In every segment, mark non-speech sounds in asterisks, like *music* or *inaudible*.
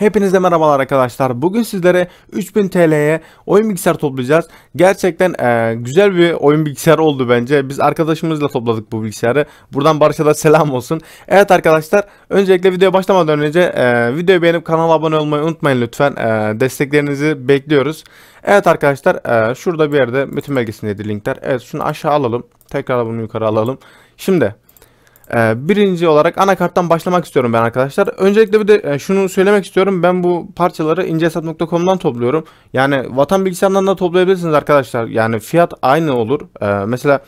Hepinize merhabalar arkadaşlar. Bugün sizlere 3000 TL'ye oyun bilgisayar toplayacağız. Gerçekten e, güzel bir oyun bilgisayarı oldu bence. Biz arkadaşımızla topladık bu bilgisayarı. Buradan Barış'a da selam olsun. Evet arkadaşlar öncelikle videoya başlamadan önce e, videoyu beğenip kanala abone olmayı unutmayın lütfen. E, desteklerinizi bekliyoruz. Evet arkadaşlar e, şurada bir yerde bütün belgesindeydi linkler. Evet şunu aşağı alalım. Tekrar bunu yukarı alalım. Şimdi... Ee, birinci olarak anakarttan başlamak istiyorum ben arkadaşlar. Öncelikle bir de e, şunu söylemek istiyorum. Ben bu parçaları incehesap.com'dan topluyorum. Yani vatan bilgisayarından da toplayabilirsiniz arkadaşlar. Yani fiyat aynı olur. Ee, mesela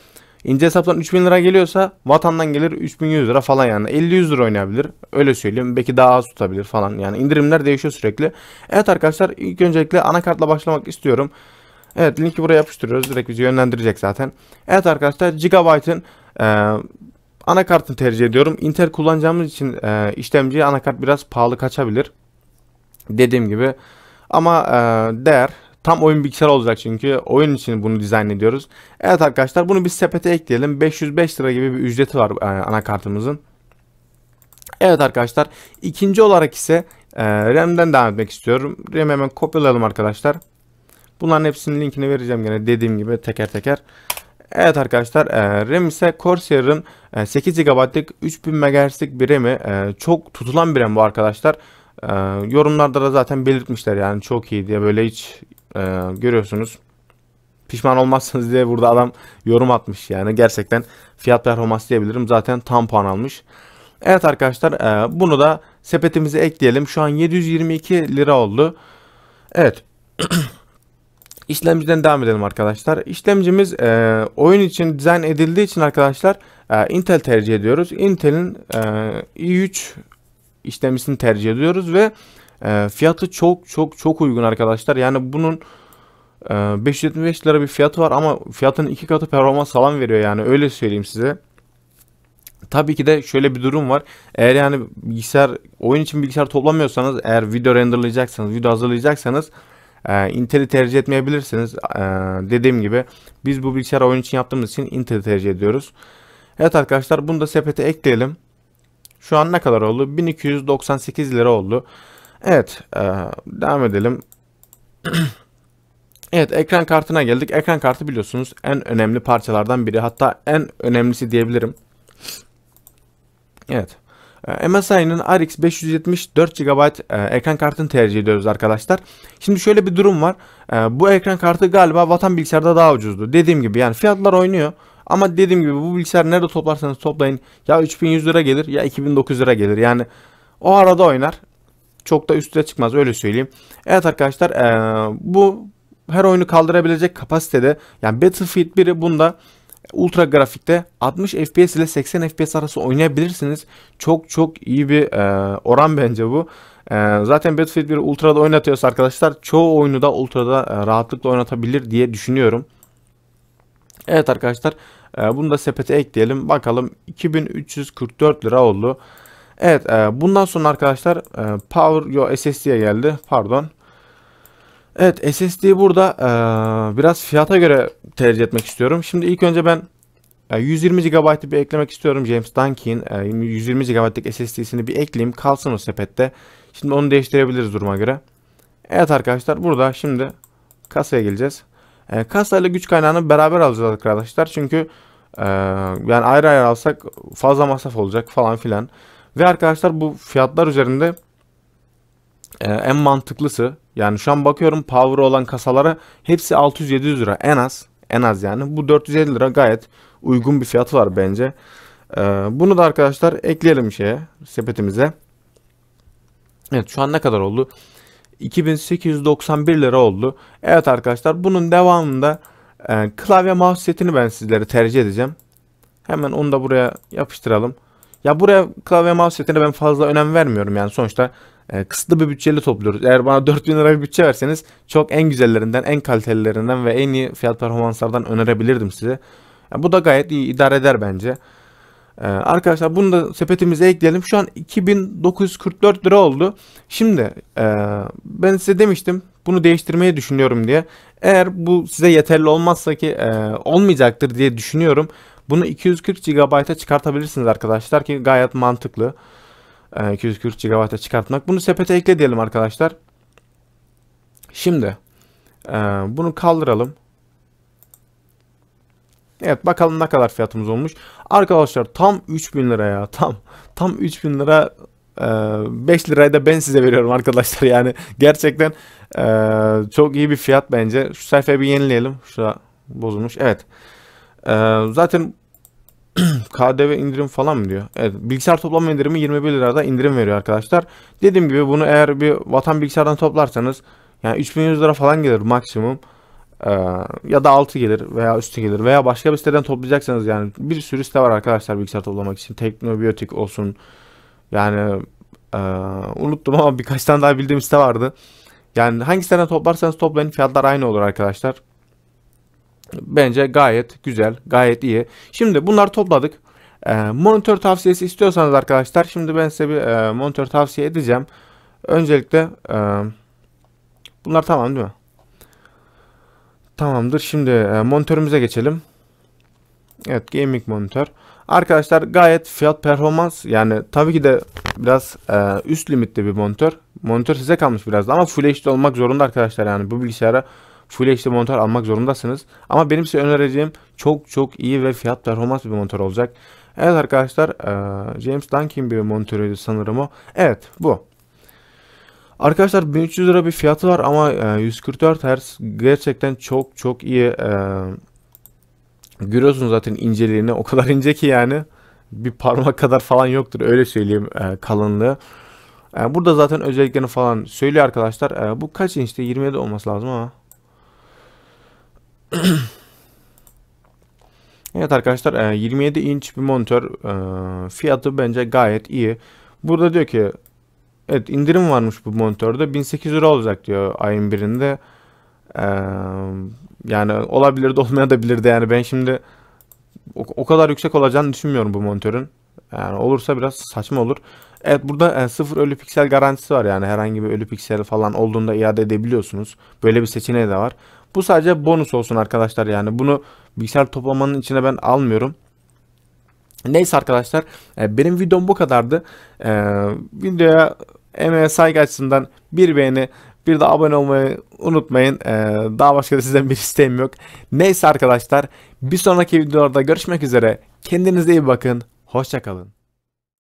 ince hesaptan 3000 lira geliyorsa vatandan gelir 3100 lira falan yani. 50-100 lira oynayabilir. Öyle söyleyeyim. Belki daha az tutabilir falan. Yani indirimler değişiyor sürekli. Evet arkadaşlar ilk öncelikle anakartla başlamak istiyorum. Evet linki buraya yapıştırıyoruz. Direkt bizi yönlendirecek zaten. Evet arkadaşlar Gigabyte'ın... E Anakartını tercih ediyorum. Intel kullanacağımız için e, işlemciye anakart biraz pahalı kaçabilir. Dediğim gibi. Ama e, değer tam oyun bilgisayar olacak çünkü oyun için bunu dizayn ediyoruz. Evet arkadaşlar bunu bir sepete ekleyelim. 505 lira gibi bir ücreti var e, anakartımızın. Evet arkadaşlar ikinci olarak ise e, RAM'den devam etmek istiyorum. RAM hemen kopyalayalım arkadaşlar. Bunların hepsinin linkini vereceğim gene dediğim gibi teker teker. Evet arkadaşlar e, RAM ise Corsair'ın 8 e, GB'lık 3000 MHz'lik bir RAM'i e, çok tutulan bir RAM bu arkadaşlar. Yorumlarda da zaten belirtmişler yani çok iyi diye böyle hiç görüyorsunuz. Pişman olmazsınız diye burada adam yorum atmış yani gerçekten fiyat performans diyebilirim zaten tam puan almış. Evet arkadaşlar bunu da sepetimize ekleyelim şu an 722 lira oldu. Evet. *clears throat* işlemciden devam edelim arkadaşlar. İşlemcimiz e, oyun için dizayn edildiği için arkadaşlar e, Intel tercih ediyoruz. Intel'in e, i3 işlemcisini tercih ediyoruz ve e, fiyatı çok çok çok uygun arkadaşlar. Yani bunun e, 575 lira bir fiyatı var ama fiyatın iki katı performans falan veriyor yani öyle söyleyeyim size. Tabii ki de şöyle bir durum var. Eğer yani bilgisayar oyun için bilgisayar toplamıyorsanız, eğer video renderlayacaksanız, video hazırlayacaksanız ee, Intel'i tercih etmeyebilirsiniz. Ee, dediğim gibi biz bu bilgisayar oyun için yaptığımız için Intel'i tercih ediyoruz. Evet arkadaşlar bunu da sepete ekleyelim. Şu an ne kadar oldu? 1298 lira oldu. Evet e, devam edelim. *clears throat* Evet ekran kartına geldik. Ekran kartı biliyorsunuz en önemli parçalardan biri. Hatta en önemlisi diyebilirim. Evet. MSI'nin RX 574 4 GB ekran kartını tercih ediyoruz arkadaşlar. Şimdi şöyle bir durum var. E, bu ekran kartı galiba vatan bilgisayarda daha ucuzdu. Dediğim gibi yani fiyatlar oynuyor. Ama dediğim gibi bu bilgisayar nerede toplarsanız toplayın ya 3100 lira gelir ya 2900 lira gelir. Yani o arada oynar. Çok da üstüne çıkmaz öyle söyleyeyim. Evet arkadaşlar e, bu her oyunu kaldırabilecek kapasitede yani Battlefield 1'i bunda ultra grafikte 60 FPS ile 80 FPS arası oynayabilirsiniz. Çok çok iyi bir e, oran bence bu. E, zaten Battlefield 1 ultra'da oynatıyorsa arkadaşlar çoğu oyunu da ultra'da e, rahatlıkla oynatabilir diye düşünüyorum. Evet arkadaşlar e, bunu da sepete ekleyelim. Bakalım 2344 lira oldu. Evet e, bundan sonra arkadaşlar e, Power Yo SSD'ye geldi. Pardon. Evet SSD burada e, biraz fiyata göre tercih etmek istiyorum. Şimdi ilk önce ben e, 120 GB'ı bir eklemek istiyorum. James Duncan e, 120 GB'lık SSD'sini bir ekleyeyim kalsın o sepette. Şimdi onu değiştirebiliriz duruma göre. Evet arkadaşlar burada şimdi kasaya geleceğiz. E, kasa ile güç kaynağını beraber alacağız arkadaşlar. Çünkü e, yani ayrı ayrı alsak fazla masraf olacak falan filan. Ve arkadaşlar bu fiyatlar üzerinde e, en mantıklısı yani şu an bakıyorum power olan kasalara hepsi 600-700 lira en az en az yani bu 450 lira gayet uygun bir fiyatı var bence. E, bunu da arkadaşlar ekleyelim şeye sepetimize. Evet şu an ne kadar oldu? 2891 lira oldu. Evet arkadaşlar bunun devamında e, klavye mouse setini ben sizlere tercih edeceğim. Hemen onu da buraya yapıştıralım. Ya buraya klavye mouse setine ben fazla önem vermiyorum yani sonuçta e, kısıtlı bir bütçeyle topluyoruz. Eğer bana 4000 lira bir bütçe verseniz çok en güzellerinden, en kalitelilerinden ve en iyi fiyat performanslardan önerebilirdim size. Yani bu da gayet iyi idare eder bence. Ee, arkadaşlar bunu da sepetimize ekleyelim. Şu an 2944 lira oldu. Şimdi e, ben size demiştim bunu değiştirmeyi düşünüyorum diye. Eğer bu size yeterli olmazsa ki e, olmayacaktır diye düşünüyorum. Bunu 240 GB'a çıkartabilirsiniz arkadaşlar ki gayet mantıklı. 240 ee, GW'a çıkartmak. Bunu sepete ekle diyelim arkadaşlar. Şimdi e, bunu kaldıralım. Evet bakalım ne kadar fiyatımız olmuş. Arkadaşlar tam 3000 lira ya. Tam tam 3000 lira 5 e, lirayı da ben size veriyorum arkadaşlar. Yani gerçekten e, çok iyi bir fiyat bence. Şu sayfayı bir yenileyelim. Şurada bozulmuş. Evet. Zaten *clears throat* KDV indirim falan mı diyor. Evet bilgisayar toplam indirimi 21 lirada indirim veriyor arkadaşlar. Dediğim gibi bunu eğer bir vatan bilgisayardan toplarsanız yani 3100 lira falan gelir maksimum. Ee, ya da 6 gelir veya üstü gelir veya başka bir siteden toplayacaksanız yani bir sürü site var arkadaşlar bilgisayar toplamak için. Teknobiyotik olsun yani e, unuttum ama birkaç tane daha bildiğim site vardı. Yani hangi siteden toplarsanız toplayın fiyatlar aynı olur arkadaşlar. Bence gayet güzel, gayet iyi. Şimdi bunları topladık. E, monitör tavsiyesi istiyorsanız arkadaşlar şimdi ben size bir e, monitör tavsiye edeceğim. Öncelikle e, bunlar tamam değil mi? Tamamdır. Şimdi e, monitörümüze geçelim. Evet gaming monitör. Arkadaşlar gayet fiyat performans yani tabii ki de biraz e, üst limitte bir monitör. Monitör size kalmış biraz da ama Full HD olmak zorunda arkadaşlar yani bu bilgisayara Full HD monitör almak zorundasınız. Ama benim size önereceğim çok çok iyi ve fiyat performans bir monitör olacak. Evet arkadaşlar e, James Duncan bir monitörüydü sanırım o. Evet bu. Arkadaşlar 1300 lira bir fiyatı var ama 144 e, Hz gerçekten çok çok iyi. E, görüyorsunuz zaten inceliğini o kadar ince ki yani bir parmak kadar falan yoktur öyle söyleyeyim kalınlığı. Burada zaten özelliklerini falan söylüyor arkadaşlar. Bu kaç inçte 27 olması lazım ama. *clears throat* evet arkadaşlar 27 e, inç bir monitör e, fiyatı bence gayet iyi. Burada diyor ki evet indirim varmış bu monitörde 1800 lira olacak diyor ayın birinde. E, yani olabilir de olmayabilir de yani ben şimdi o, kadar yüksek olacağını düşünmüyorum bu monitörün. Yani olursa biraz saçma olur. Evet burada sıfır ölü piksel garantisi var yani herhangi bir ölü piksel falan olduğunda iade edebiliyorsunuz. Böyle bir seçeneği de var. Bu sadece bonus olsun arkadaşlar yani. Bunu bilgisayar toplamanın içine ben almıyorum. Neyse arkadaşlar e, benim videom bu kadardı. Ee, videoya emeğe saygı açısından bir beğeni bir de abone olmayı unutmayın. Ee, daha başka da sizden bir isteğim yok. Neyse arkadaşlar bir sonraki videolarda görüşmek üzere. Kendinize iyi bakın. Hoşçakalın.